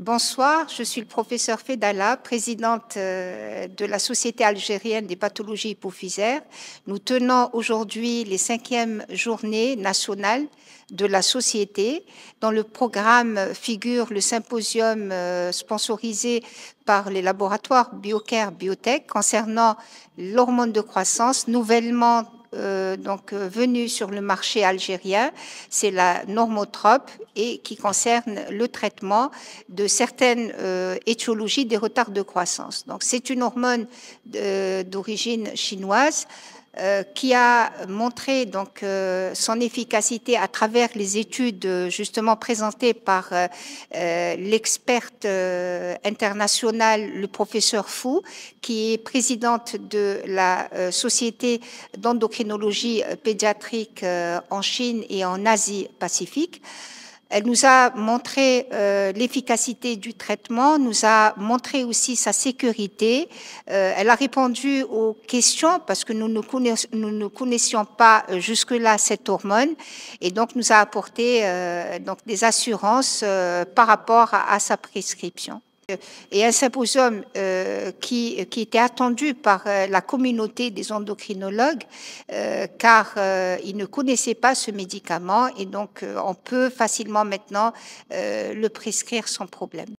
Bonsoir, je suis le professeur Fedala, présidente euh, de la Société algérienne des pathologies hypophysaires. Nous tenons aujourd'hui les cinquièmes journées nationales de la société. Dans le programme figure le symposium euh, sponsorisé par les laboratoires Biocare Biotech concernant l'hormone de croissance, nouvellement euh, donc euh, venue sur le marché algérien, c'est la normotrope et qui concerne le traitement de certaines euh, étiologies des retards de croissance. Donc c'est une hormone d'origine chinoise euh, qui a montré donc euh, son efficacité à travers les études justement présentées par euh, l'experte internationale, le professeur Fou, qui est présidente de la société d'endocrinologie pédiatrique en Chine et en Asie Pacifique. Elle nous a montré euh, l'efficacité du traitement, nous a montré aussi sa sécurité. Euh, elle a répondu aux questions parce que nous ne, connaissions pas euh, jusque-là cette hormone et donc nous a apporté donc des assurances par rapport à sa prescription et un symposium euh, qui, était attendu par euh, la communauté des endocrinologues, euh, car ils ne connaissaient pas ce médicament et donc on peut facilement maintenant le prescrire sans problème.